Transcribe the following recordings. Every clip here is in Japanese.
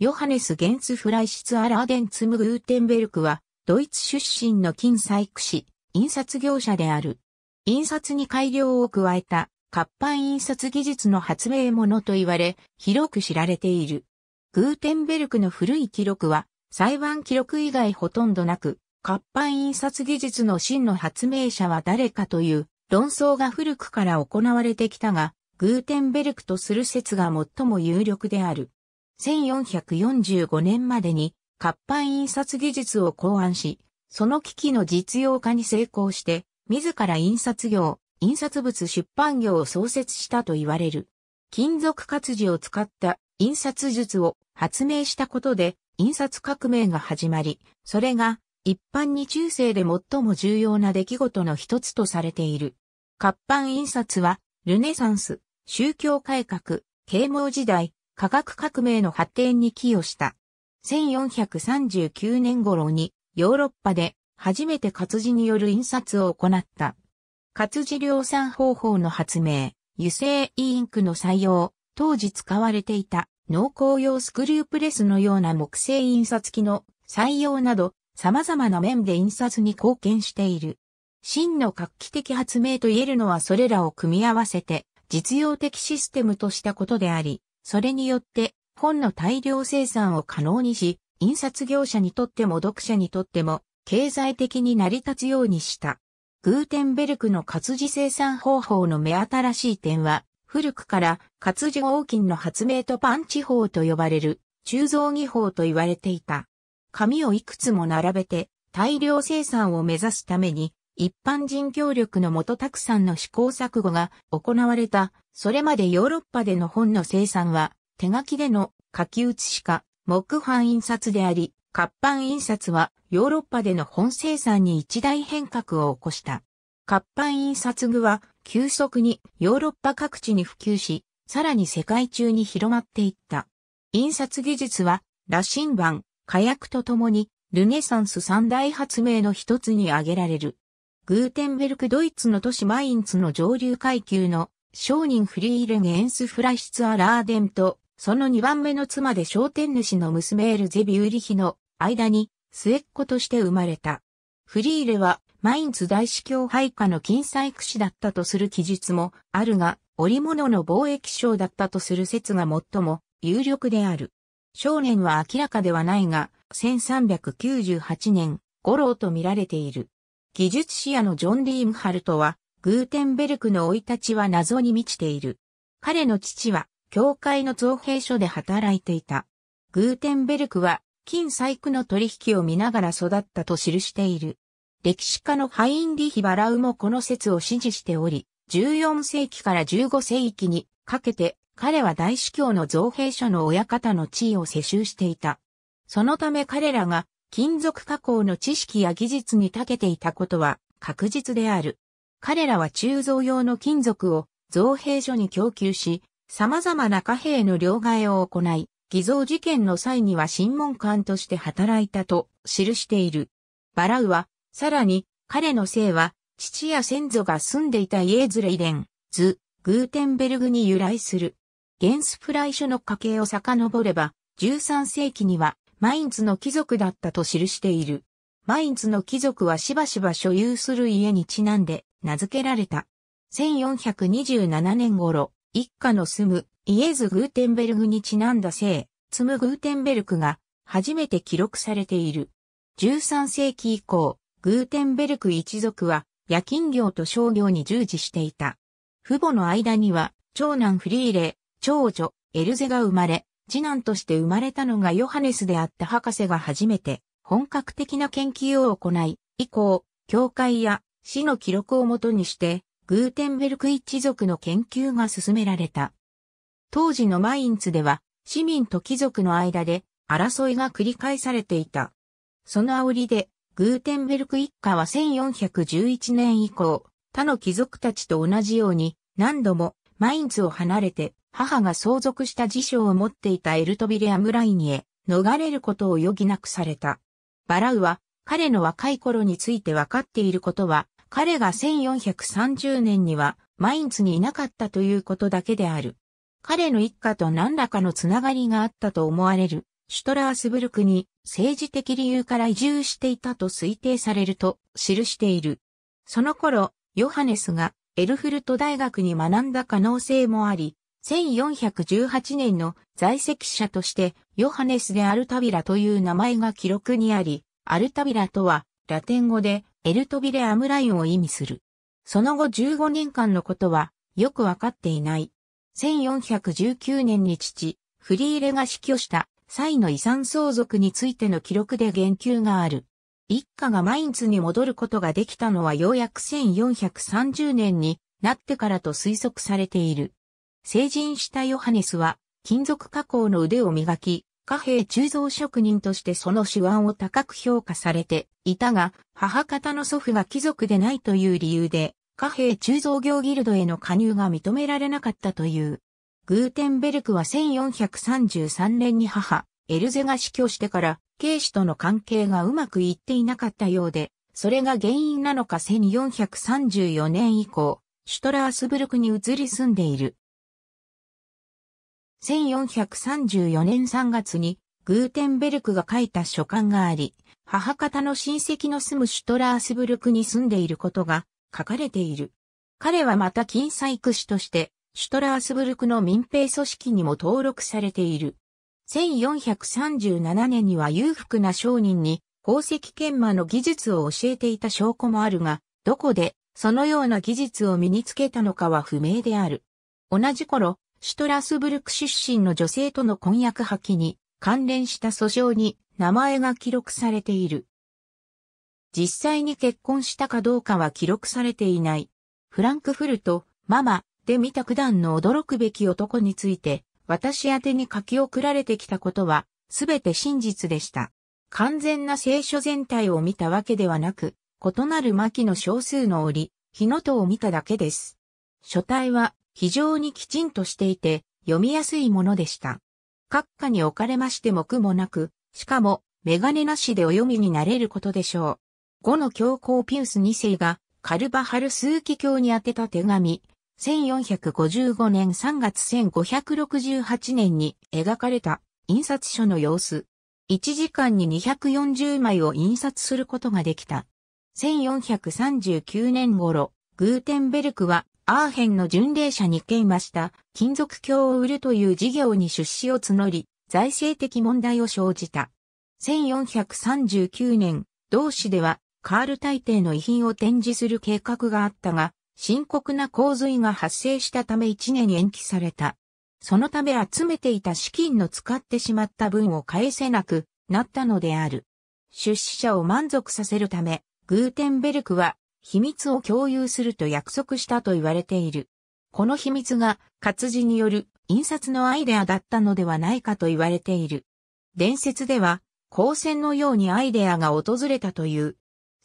ヨハネス・ゲンツ・フライシツ・アラーデンツム・グーテンベルクは、ドイツ出身の金細工師、印刷業者である。印刷に改良を加えた、活版印刷技術の発明者と言われ、広く知られている。グーテンベルクの古い記録は、裁判記録以外ほとんどなく、活版印刷技術の真の発明者は誰かという論争が古くから行われてきたが、グーテンベルクとする説が最も有力である。1445年までに活版印刷技術を考案し、その機器の実用化に成功して、自ら印刷業、印刷物出版業を創設したと言われる。金属活字を使った印刷術を発明したことで、印刷革命が始まり、それが一般に中世で最も重要な出来事の一つとされている。活版印刷は、ルネサンス、宗教改革、啓蒙時代、科学革命の発展に寄与した。1439年頃にヨーロッパで初めて活字による印刷を行った。活字量産方法の発明、油性インクの採用、当時使われていた濃厚用スクリュープレスのような木製印刷機の採用など様々な面で印刷に貢献している。真の画期的発明と言えるのはそれらを組み合わせて実用的システムとしたことであり、それによって本の大量生産を可能にし、印刷業者にとっても読者にとっても経済的に成り立つようにした。グーテンベルクの活字生産方法の目新しい点は、古くから活字合金の発明とパンチ法と呼ばれる鋳造技法と言われていた。紙をいくつも並べて大量生産を目指すために一般人協力のもとたくさんの試行錯誤が行われた、それまでヨーロッパでの本の生産は、手書きでの書き写しか、木版印刷であり、活版印刷はヨーロッパでの本生産に一大変革を起こした。活版印刷具は急速にヨーロッパ各地に普及し、さらに世界中に広まっていった。印刷技術は、羅針盤、火薬とともに、ルネサンス三大発明の一つに挙げられる。グーテンベルクドイツの都市マインツの上流階級の商人フリーレン・エンス・フライシツ・ア・ラーデンと、その2番目の妻で商店主の娘エルゼ・ビウリヒの間に末っ子として生まれた。フリーレはマインツ大司教配下の金細工師だったとする記述もあるが、織物の貿易商だったとする説が最も有力である。少年は明らかではないが、1398年、五郎と見られている。技術視野のジョン・リームハルトは、グーテンベルクの生い立ちは謎に満ちている。彼の父は、教会の造幣所で働いていた。グーテンベルクは、金細工の取引を見ながら育ったと記している。歴史家のハインリヒ・バラウもこの説を支持しており、14世紀から15世紀にかけて彼は大司教の造幣所の親方の地位を世襲していた。そのため彼らが金属加工の知識や技術に長けていたことは確実である。彼らは鋳造用の金属を造幣所に供給し、様々な貨幣の両替を行い、偽造事件の際には審問官として働いたと記している。バラウは、さらに、彼の姓は、父や先祖が住んでいたイエズレイデン、ズ、グーテンベルグに由来する。ゲンスフライ書の家系を遡れば、13世紀にはマインツの貴族だったと記している。マインツの貴族はしばしば所有する家にちなんで名付けられた。1427年頃、一家の住むイエズ・グーテンベルグにちなんだ姓、ツム・グーテンベルクが初めて記録されている。13世紀以降、グーテンベルク一族は夜勤業と商業に従事していた。父母の間には長男フリーレ、長女エルゼが生まれ、次男として生まれたのがヨハネスであった博士が初めて本格的な研究を行い、以降、教会や市の記録をもとにして、グーテンベルク一族の研究が進められた。当時のマインツでは、市民と貴族の間で争いが繰り返されていた。その煽りで、グーテンベルク一家は1411年以降、他の貴族たちと同じように何度もマインツを離れて母が相続した辞書を持っていたエルトビレ・アムラインへ逃れることを余儀なくされた。バラウは彼の若い頃について分かっていることは、彼が1430年にはマインツにいなかったということだけである。彼の一家と何らかのつながりがあったと思われる、シュトラースブルクに政治的理由から移住していたと推定されると記している。その頃、ヨハネスがエルフルト大学に学んだ可能性もあり、1418年の在籍者として、ヨハネス・でアルタビラという名前が記録にあり、アルタビラとは、ラテン語で、エルトビレ・アムラインを意味する。その後15年間のことは、よくわかっていない。1419年に父、フリーレが死去した際の遺産相続についての記録で言及がある。一家がマインツに戻ることができたのはようやく1430年になってからと推測されている。成人したヨハネスは、金属加工の腕を磨き、貨幣鋳造職人としてその手腕を高く評価されていたが、母方の祖父が貴族でないという理由で、貨幣鋳造業ギルドへの加入が認められなかったという。グーテンベルクは1433年に母、エルゼが死去してから、慶氏との関係がうまくいっていなかったようで、それが原因なのか1434年以降、シュトラースブルクに移り住んでいる。1434年3月にグーテンベルクが書いた書簡があり、母方の親戚の住むシュトラースブルクに住んでいることが書かれている。彼はまた金細工師として、シュトラースブルクの民兵組織にも登録されている。1437年には裕福な商人に宝石研磨の技術を教えていた証拠もあるが、どこでそのような技術を身につけたのかは不明である。同じ頃、シュトラスブルク出身の女性との婚約破棄に関連した訴訟に名前が記録されている。実際に結婚したかどうかは記録されていない。フランクフルト、ママ、で見た九段の驚くべき男について、私宛に書き送られてきたことは、すべて真実でした。完全な聖書全体を見たわけではなく、異なる巻の少数の折、火の戸を見ただけです。書体は非常にきちんとしていて、読みやすいものでした。閣下に置かれましても苦もなく、しかも、メガネなしでお読みになれることでしょう。5の教皇ピウス2世が、カルバハルーキ教に宛てた手紙、1455年3月1568年に描かれた印刷書の様子。1時間に240枚を印刷することができた。1439年頃、グーテンベルクはアーヘンの巡礼者に研磨した金属鏡を売るという事業に出資を募り、財政的問題を生じた。1439年、同市ではカール大帝の遺品を展示する計画があったが、深刻な洪水が発生したため1年延期された。そのため集めていた資金の使ってしまった分を返せなくなったのである。出資者を満足させるため、グーテンベルクは秘密を共有すると約束したと言われている。この秘密が活字による印刷のアイデアだったのではないかと言われている。伝説では、光線のようにアイデアが訪れたという。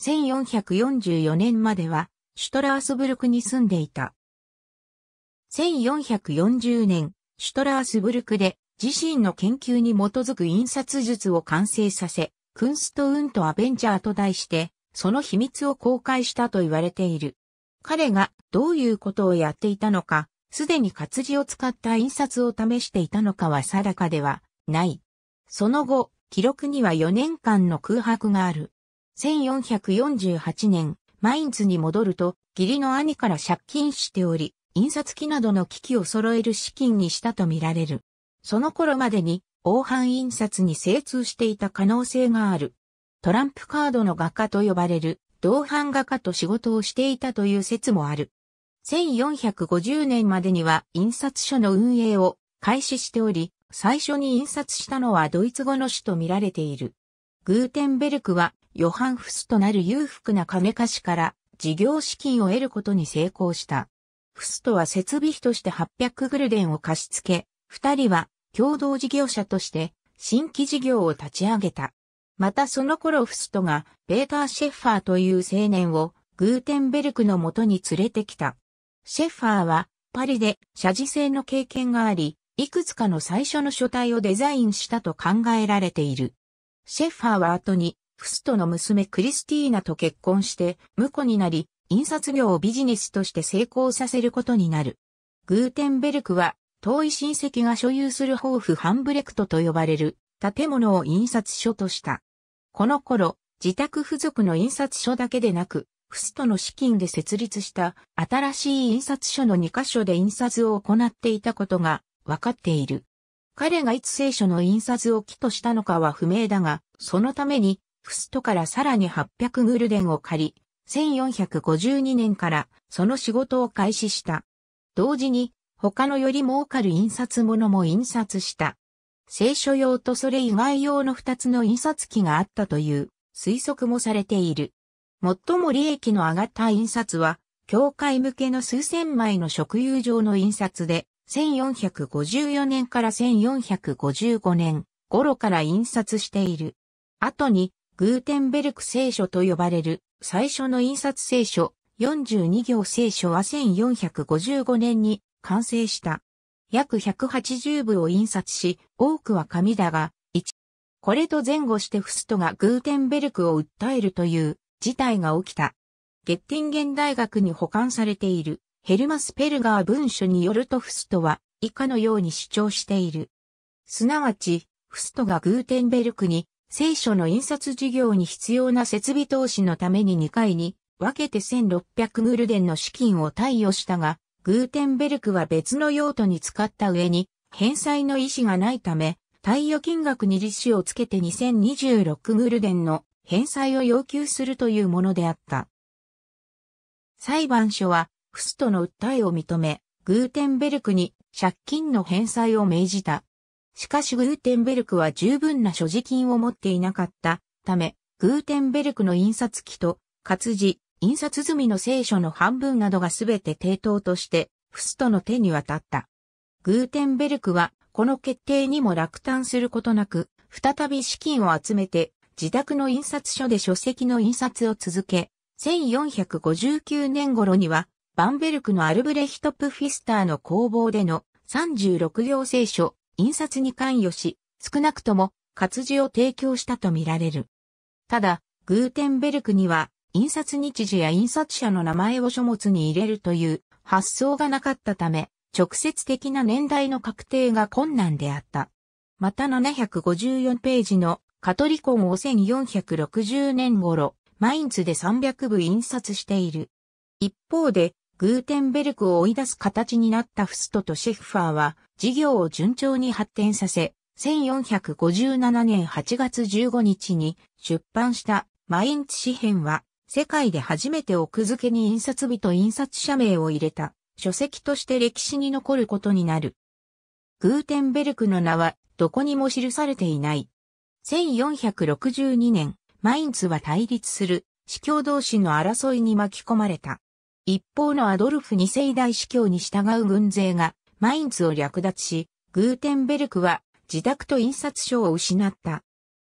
1444年までは、シュトラースブルクに住んでいた。1440年、シュトラースブルクで自身の研究に基づく印刷術を完成させ、クンストウントアベンチャーと題してその秘密を公開したと言われている。彼がどういうことをやっていたのか、すでに活字を使った印刷を試していたのかは定かではない。その後、記録には4年間の空白がある。1448年、マインツに戻ると、義理の兄から借金しており、印刷機などの機器を揃える資金にしたとみられる。その頃までに、黄斑印刷に精通していた可能性がある。トランプカードの画家と呼ばれる同伴画家と仕事をしていたという説もある。1450年までには印刷所の運営を開始しており、最初に印刷したのはドイツ語の詩と見られている。グーテンベルクはヨハンフスとなる裕福な金貸しから事業資金を得ることに成功した。フストは設備費として800グルデンを貸し付け、二人は共同事業者として新規事業を立ち上げた。またその頃フストが、ベーター・シェッファーという青年を、グーテンベルクのもとに連れてきた。シェッファーは、パリで、写字性の経験があり、いくつかの最初の書体をデザインしたと考えられている。シェッファーは後に、フストの娘クリスティーナと結婚して、婿になり、印刷業をビジネスとして成功させることになる。グーテンベルクは、遠い親戚が所有するホーフ・ハンブレクトと呼ばれる建物を印刷所とした。この頃、自宅付属の印刷所だけでなく、フストの資金で設立した新しい印刷所の2カ所で印刷を行っていたことが分かっている。彼がいつ聖書の印刷を起としたのかは不明だが、そのために、フストからさらに800グルデンを借り、1452年からその仕事を開始した。同時に、他のより儲かる印刷物も印刷した。聖書用とそれ以外用の二つの印刷機があったという推測もされている。最も利益の上がった印刷は、教会向けの数千枚の職友上の印刷で、1454年から1455年頃から印刷している。後に、グーテンベルク聖書と呼ばれる最初の印刷聖書42行聖書は1455年に完成した。約180部を印刷し、多くは紙だが、1、これと前後してフストがグーテンベルクを訴えるという事態が起きた。ゲッティンゲン大学に保管されているヘルマス・ペルガー文書によるとフストは以下のように主張している。すなわち、フストがグーテンベルクに聖書の印刷事業に必要な設備投資のために2回に分けて1600グルデンの資金を貸与したが、グーテンベルクは別の用途に使った上に、返済の意思がないため、貸与金額に利子をつけて2026グルデンの返済を要求するというものであった。裁判所は、フストの訴えを認め、グーテンベルクに借金の返済を命じた。しかしグーテンベルクは十分な所持金を持っていなかったため、グーテンベルクの印刷機と活字、印刷済みの聖書の半分などがすべて抵当として、フストの手に渡った。グーテンベルクは、この決定にも落胆することなく、再び資金を集めて、自宅の印刷所で書籍の印刷を続け、1459年頃には、バンベルクのアルブレヒト・プフィスターの工房での36行聖書、印刷に関与し、少なくとも活字を提供したとみられる。ただ、グーテンベルクには印刷日時や印刷者の名前を書物に入れるという発想がなかったため、直接的な年代の確定が困難であった。また754ページのカトリコンを1460年頃、マインツで300部印刷している。一方で、グーテンベルクを追い出す形になったフストとシェフファーは、事業を順調に発展させ、1457年8月15日に出版したマインツ紙編は、世界で初めて奥付けに印刷日と印刷者名を入れた書籍として歴史に残ることになる。グーテンベルクの名はどこにも記されていない。1462年、マインツは対立する司教同士の争いに巻き込まれた。一方のアドルフ二世大司教に従う軍勢がマインツを略奪し、グーテンベルクは自宅と印刷所を失った。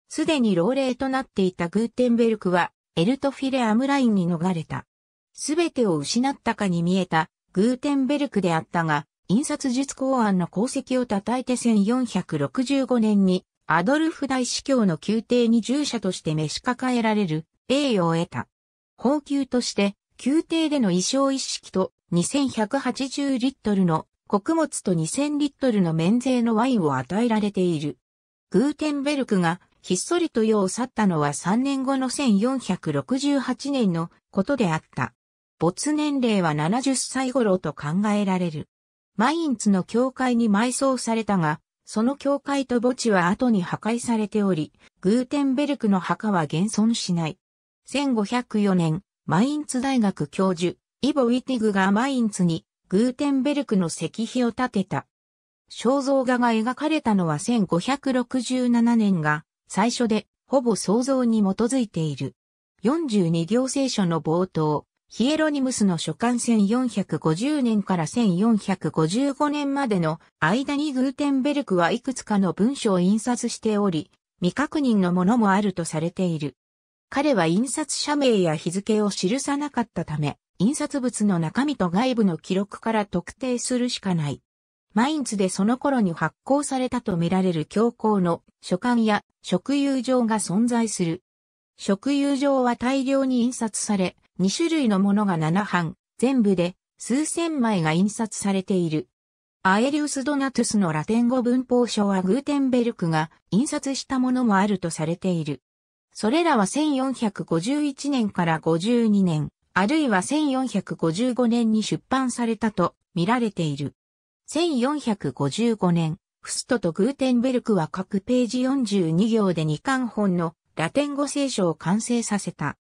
すでに老齢となっていたグーテンベルクはエルトフィレアムラインに逃れた。すべてを失ったかに見えたグーテンベルクであったが、印刷術公案の功績を称えて1465年にアドルフ大司教の宮廷に従者として召し抱えられる栄誉を得た。宝級として宮廷での衣装一式と2180リットルの穀物と2000リットルの免税のワインを与えられている。グーテンベルクがひっそりと世を去ったのは3年後の1468年のことであった。没年齢は70歳頃と考えられる。マインツの教会に埋葬されたが、その教会と墓地は後に破壊されており、グーテンベルクの墓は現存しない。1504年、マインツ大学教授、イボ・ウィティグがマインツにグーテンベルクの石碑を建てた。肖像画が描かれたのは1567年が最初で、ほぼ想像に基づいている。42行聖書の冒頭、ヒエロニムスの書簡1450年から1455年までの間にグーテンベルクはいくつかの文書を印刷しており、未確認のものもあるとされている。彼は印刷者名や日付を記さなかったため、印刷物の中身と外部の記録から特定するしかない。マインツでその頃に発行されたとみられる教皇の書簡や職友状が存在する。職友状は大量に印刷され、2種類のものが7版、全部で数千枚が印刷されている。アエリウス・ドナトゥスのラテン語文法書はグーテンベルクが印刷したものもあるとされている。それらは1451年から52年、あるいは1455年に出版されたと見られている。1455年、フストとグーテンベルクは各ページ42行で2巻本のラテン語聖書を完成させた。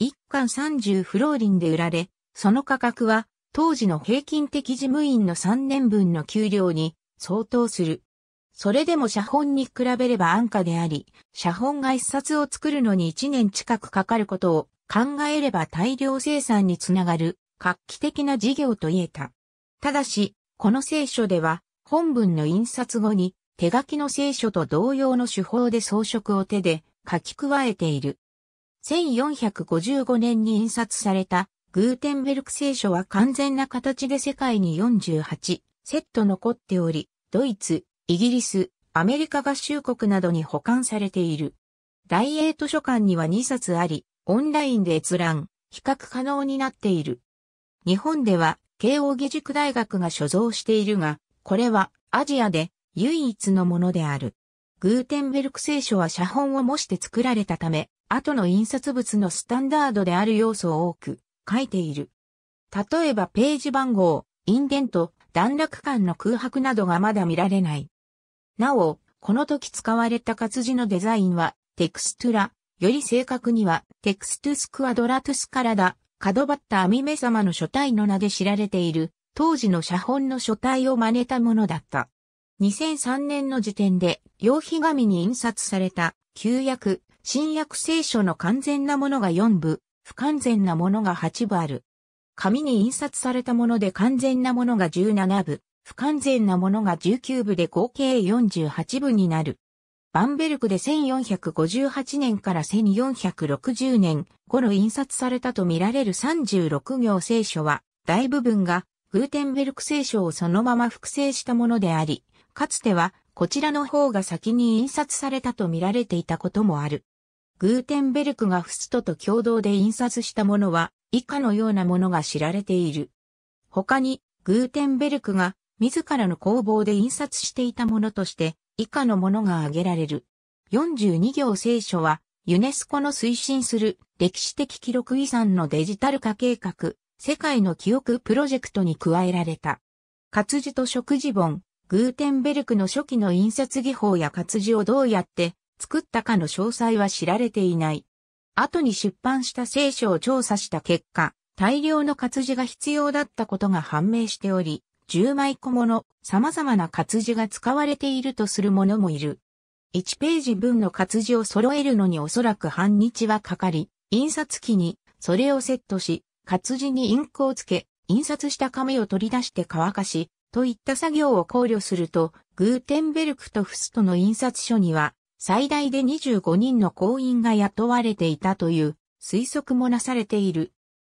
1巻30フローリンで売られ、その価格は当時の平均的事務員の3年分の給料に相当する。それでも写本に比べれば安価であり、写本が一冊を作るのに1年近くかかることを考えれば大量生産につながる画期的な事業と言えた。ただし、この聖書では、本文の印刷後に、手書きの聖書と同様の手法で装飾を手で書き加えている。1455年に印刷されたグーテンベルク聖書は完全な形で世界に48セット残っており、ドイツ、イギリス、アメリカ合衆国などに保管されている。大英図書館には2冊あり、オンラインで閲覧、比較可能になっている。日本では慶応義塾大学が所蔵しているが、これはアジアで唯一のものである。グーテンベルク聖書は写本を模して作られたため、後の印刷物のスタンダードである要素を多く書いている。例えばページ番号、インデント、段落間の空白などがまだ見られない。なお、この時使われた活字のデザインは、テクストゥラ、より正確には、テクストゥスクアドラトゥスカラダ、角張った網目様の書体の名で知られている、当時の写本の書体を真似たものだった。2003年の時点で、用紙紙に印刷された、旧約、新約聖書の完全なものが4部、不完全なものが8部ある。紙に印刷されたもので完全なものが17部、不完全なものが19部で合計48部になる。バンベルクで1458年から1460年頃印刷されたと見られる36行聖書は、大部分がグーテンベルク聖書をそのまま複製したものであり、かつてはこちらの方が先に印刷されたと見られていたこともある。グーテンベルクがフストと共同で印刷したものは以下のようなものが知られている。他に、グーテンベルクが自らの工房で印刷していたものとして、以下のものが挙げられる。42行聖書は、ユネスコの推進する歴史的記録遺産のデジタル化計画、世界の記憶プロジェクトに加えられた。活字と食事本、グーテンベルクの初期の印刷技法や活字をどうやって作ったかの詳細は知られていない。後に出版した聖書を調査した結果、大量の活字が必要だったことが判明しており、10枚小物、様々な活字が使われているとするものもいる。1ページ分の活字を揃えるのにおそらく半日はかかり、印刷機にそれをセットし、活字にインクをつけ、印刷した紙を取り出して乾かし、といった作業を考慮すると、グーテンベルクとフストの印刷所には、最大で25人の行員が雇われていたという推測もなされている。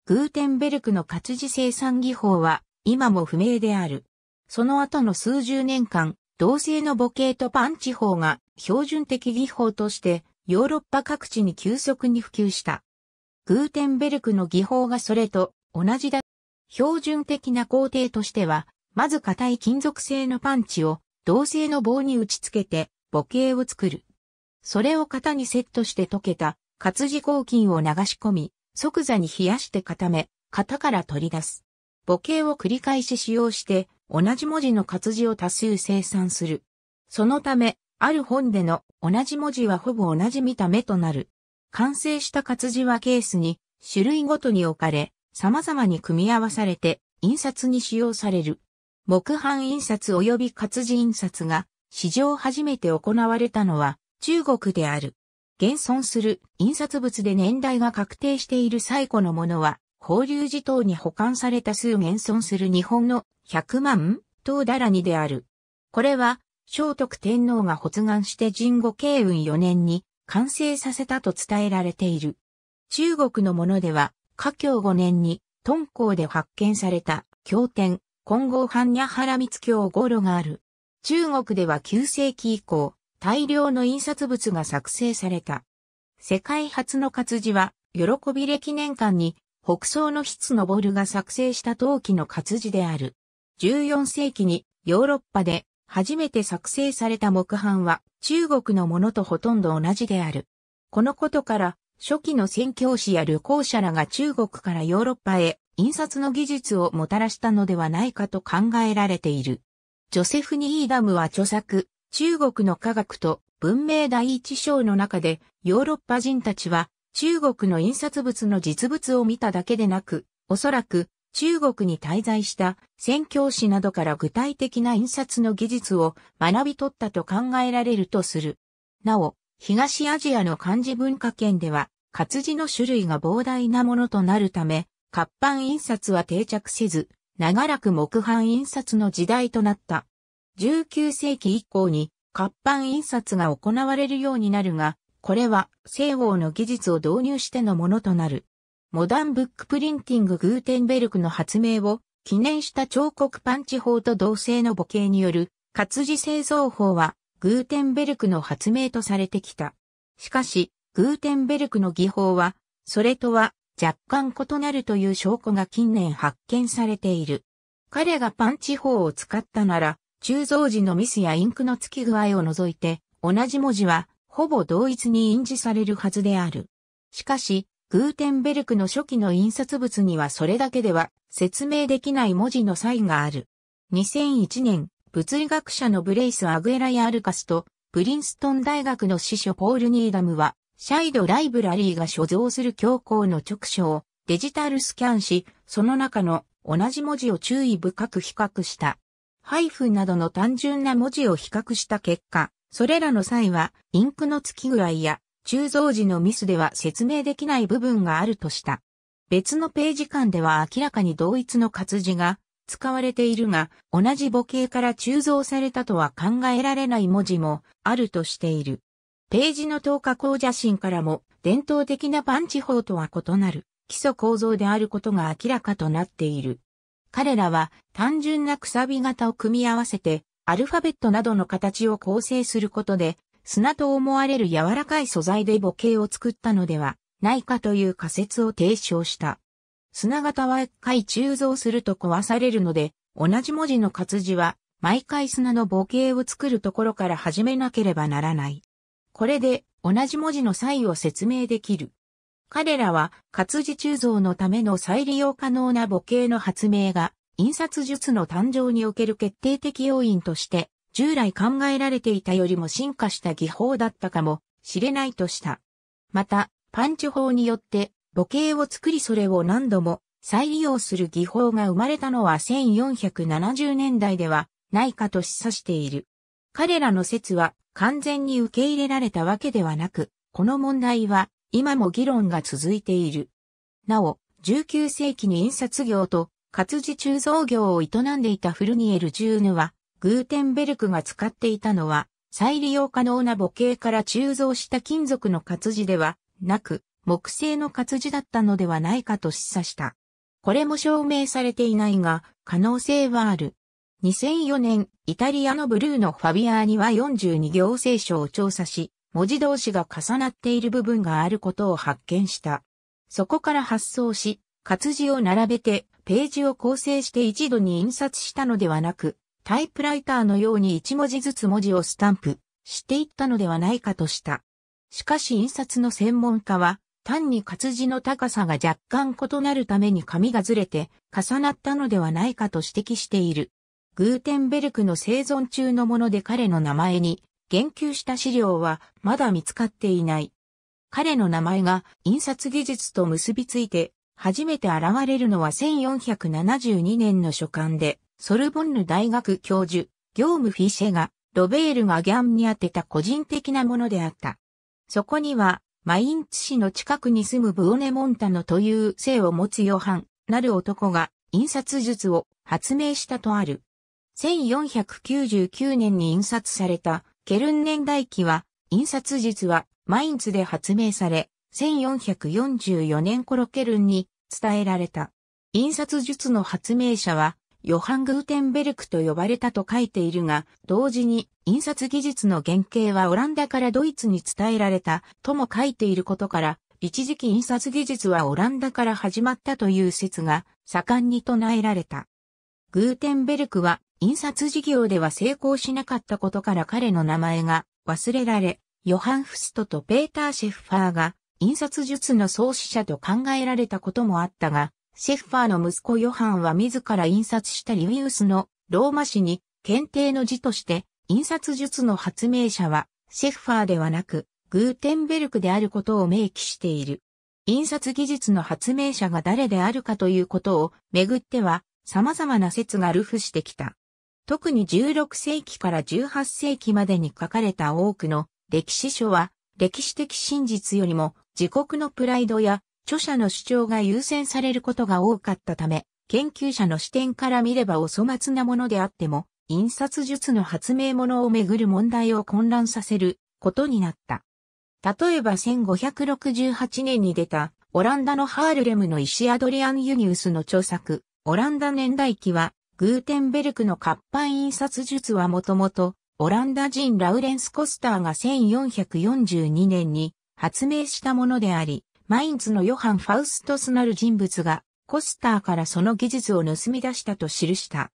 グーテンベルクの活字生産技法は、今も不明である。その後の数十年間、同性の母系とパンチ法が標準的技法としてヨーロッパ各地に急速に普及した。グーテンベルクの技法がそれと同じだ。標準的な工程としては、まず硬い金属製のパンチを同性の棒に打ち付けて母型を作る。それを型にセットして溶けた活字抗菌を流し込み、即座に冷やして固め、型から取り出す。母形を繰り返し使用して同じ文字の活字を多数生産する。そのため、ある本での同じ文字はほぼ同じ見た目となる。完成した活字はケースに種類ごとに置かれ、様々に組み合わされて印刷に使用される。木版印刷及び活字印刷が史上初めて行われたのは中国である。現存する印刷物で年代が確定している最古のものは法隆寺等に保管された数現存する日本の百万等だらにである。これは、聖徳天皇が発願して神後慶雲4年に完成させたと伝えられている。中国のものでは、華京5年に、敦煌で発見された、経典、金剛藩や原光経五路がある。中国では9世紀以降、大量の印刷物が作成された。世界初の活字は、喜び歴年間に北宋の筆のボルが作成した陶器の活字である。14世紀にヨーロッパで初めて作成された木版は中国のものとほとんど同じである。このことから初期の宣教師や旅行者らが中国からヨーロッパへ印刷の技術をもたらしたのではないかと考えられている。ジョセフ・ニーダムは著作、中国の科学と文明第一章の中でヨーロッパ人たちは中国の印刷物の実物を見ただけでなく、おそらく中国に滞在した宣教師などから具体的な印刷の技術を学び取ったと考えられるとする。なお、東アジアの漢字文化圏では活字の種類が膨大なものとなるため、活版印刷は定着せず、長らく木版印刷の時代となった。19世紀以降に活版印刷が行われるようになるが、これは西欧の技術を導入してのものとなる。モダンブックプリンティンググーテンベルクの発明を記念した彫刻パンチ法と同性の母型による活字製造法はグーテンベルクの発明とされてきた。しかし、グーテンベルクの技法は、それとは若干異なるという証拠が近年発見されている。彼がパンチ法を使ったなら、鋳造時のミスやインクの付き具合を除いて、同じ文字はほぼ同一に印字されるはずである。しかし、グーテンベルクの初期の印刷物にはそれだけでは説明できない文字の差異がある。2001年、物理学者のブレイス・アグエラやアルカスと、プリンストン大学の司書ポール・ニーダムは、シャイド・ライブラリーが所蔵する教皇の直書をデジタルスキャンし、その中の同じ文字を注意深く比較した。ハイフンなどの単純な文字を比較した結果、それらの際は、インクの付き具合や、鋳造時のミスでは説明できない部分があるとした。別のページ間では明らかに同一の活字が使われているが、同じ母型から鋳造されたとは考えられない文字もあるとしている。ページの等加工写真からも伝統的なパンチ法とは異なる基礎構造であることが明らかとなっている。彼らは単純なくさび型を組み合わせてアルファベットなどの形を構成することで、砂と思われる柔らかい素材で母型を作ったのではないかという仮説を提唱した。砂型は一回鋳造すると壊されるので、同じ文字の活字は毎回砂の母型を作るところから始めなければならない。これで同じ文字の際を説明できる。彼らは活字鋳造のための再利用可能な母型の発明が印刷術の誕生における決定的要因として、従来考えられていたよりも進化した技法だったかもしれないとした。また、パンチ法によって母型を作りそれを何度も再利用する技法が生まれたのは1470年代ではないかと示唆している。彼らの説は完全に受け入れられたわけではなく、この問題は今も議論が続いている。なお、19世紀に印刷業と活字鋳造業を営んでいたフルニエル・ジューヌは、グーテンベルクが使っていたのは、再利用可能な母型から鋳造した金属の活字ではなく、木製の活字だったのではないかと示唆した。これも証明されていないが、可能性はある。2004年、イタリアのブルーのファビアーニは42行政書を調査し、文字同士が重なっている部分があることを発見した。そこから発想し、活字を並べてページを構成して一度に印刷したのではなく、タイプライターのように一文字ずつ文字をスタンプしていったのではないかとした。しかし印刷の専門家は、単に活字の高さが若干異なるために紙がずれて重なったのではないかと指摘している。グーテンベルクの生存中のもので彼の名前に言及した資料はまだ見つかっていない。彼の名前が印刷技術と結びついて初めて現れるのは1472年の書簡で、ソルボンヌ大学教授、業務フィシェが、ロベールがギャンに当てた個人的なものであった。そこには、マインツ市の近くに住むブオネモンタノという姓を持つヨハン、なる男が、印刷術を発明したとある。1499年に印刷された、ケルン年代記は、印刷術はマインツで発明され、1444年頃ケルンに伝えられた。印刷術の発明者は、ヨハン・グーテンベルクと呼ばれたと書いているが、同時に印刷技術の原型はオランダからドイツに伝えられたとも書いていることから、一時期印刷技術はオランダから始まったという説が盛んに唱えられた。グーテンベルクは印刷事業では成功しなかったことから彼の名前が忘れられ、ヨハン・フストとペーター・シェフファーが印刷術の創始者と考えられたこともあったが、シェッファーの息子ヨハンは自ら印刷したリウィウスのローマ誌に検定の字として、印刷術の発明者はシェッファーではなく、グーテンベルクであることを明記している。印刷技術の発明者が誰であるかということをめぐっては様々な説がルフしてきた。特に16世紀から18世紀までに書かれた多くの歴史書は歴史的真実よりも自国のプライドや著者の主張が優先されることが多かったため、研究者の視点から見ればお粗末なものであっても、印刷術の発明のをめぐる問題を混乱させることになった。例えば1568年に出たオランダのハールレムの石アドリアン・ユニウスの著作、オランダ年代記は、グーテンベルクの活版印刷術はもともと、オランダ人ラウレンス・コスターが1442年に発明したものであり、マインツのヨハン・ファウストスなる人物がコスターからその技術を盗み出したと記した。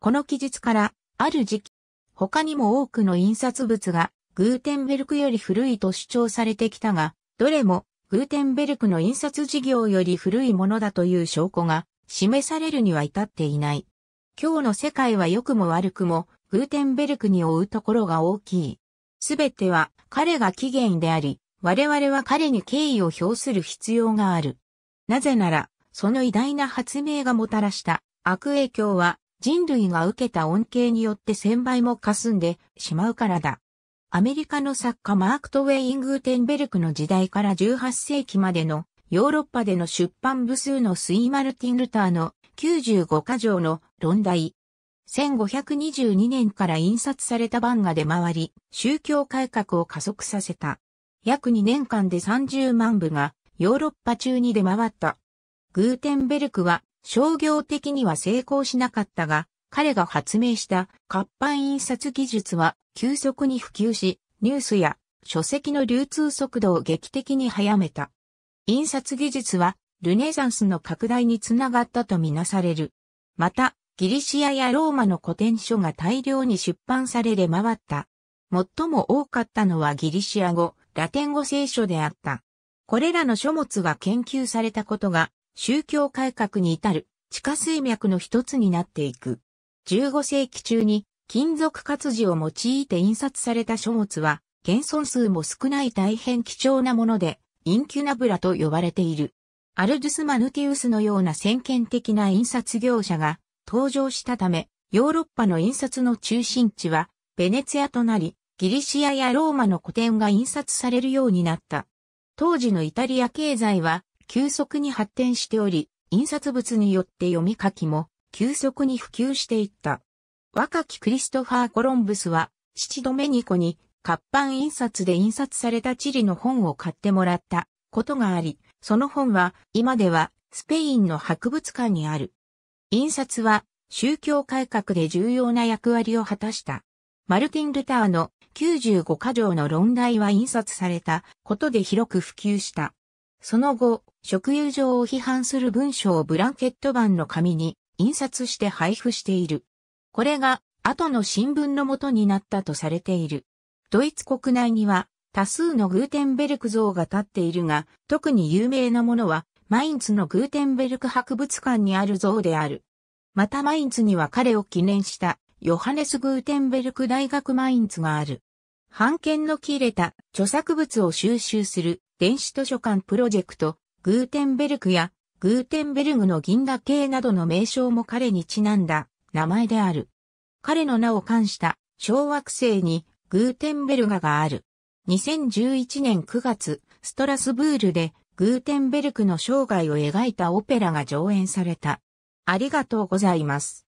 この記述から、ある時期、他にも多くの印刷物がグーテンベルクより古いと主張されてきたが、どれもグーテンベルクの印刷事業より古いものだという証拠が示されるには至っていない。今日の世界は良くも悪くもグーテンベルクに追うところが大きい。すべては彼が起源であり、我々は彼に敬意を表する必要がある。なぜなら、その偉大な発明がもたらした悪影響は人類が受けた恩恵によって千倍も霞んでしまうからだ。アメリカの作家マーク・トウェイ・イングーテンベルクの時代から18世紀までのヨーロッパでの出版部数のスイ・マルティン・ルターの95箇条の論題。1522年から印刷された版画で回り、宗教改革を加速させた。約2年間で30万部がヨーロッパ中に出回った。グーテンベルクは商業的には成功しなかったが、彼が発明した活版印刷技術は急速に普及し、ニュースや書籍の流通速度を劇的に早めた。印刷技術はルネザンスの拡大につながったとみなされる。また、ギリシアやローマの古典書が大量に出版され出回った。最も多かったのはギリシア語、ラテン語聖書であった。これらの書物が研究されたことが、宗教改革に至る地下水脈の一つになっていく。15世紀中に金属活字を用いて印刷された書物は、現存数も少ない大変貴重なもので、インキュナブラと呼ばれている。アルドゥス・マヌティウスのような先見的な印刷業者が登場したため、ヨーロッパの印刷の中心地はベネツィアとなり、ギリシアやローマの古典が印刷されるようになった。当時のイタリア経済は急速に発展しており、印刷物によって読み書きも急速に普及していった。若きクリストファー・コロンブスは、父ドメニコに活版印刷で印刷された地理の本を買ってもらったことがあり、その本は今ではスペインの博物館にある。印刷は宗教改革で重要な役割を果たした。マルティン・ルターの95箇条の論題は印刷されたことで広く普及した。その後、職友上を批判する文章をブランケット版の紙に印刷して配布している。これが後の新聞の元になったとされている。ドイツ国内には多数のグーテンベルク像が立っているが、特に有名なものはマインツのグーテンベルク博物館にある像である。またマインツには彼を記念したヨハネス・グーテンベルク大学マインツがある。版権の切れた著作物を収集する電子図書館プロジェクト、グーテンベルクやグーテンベルグの銀河系などの名称も彼にちなんだ名前である。彼の名を冠した小惑星にグーテンベルガがある。2011年9月、ストラスブールでグーテンベルクの生涯を描いたオペラが上演された。ありがとうございます。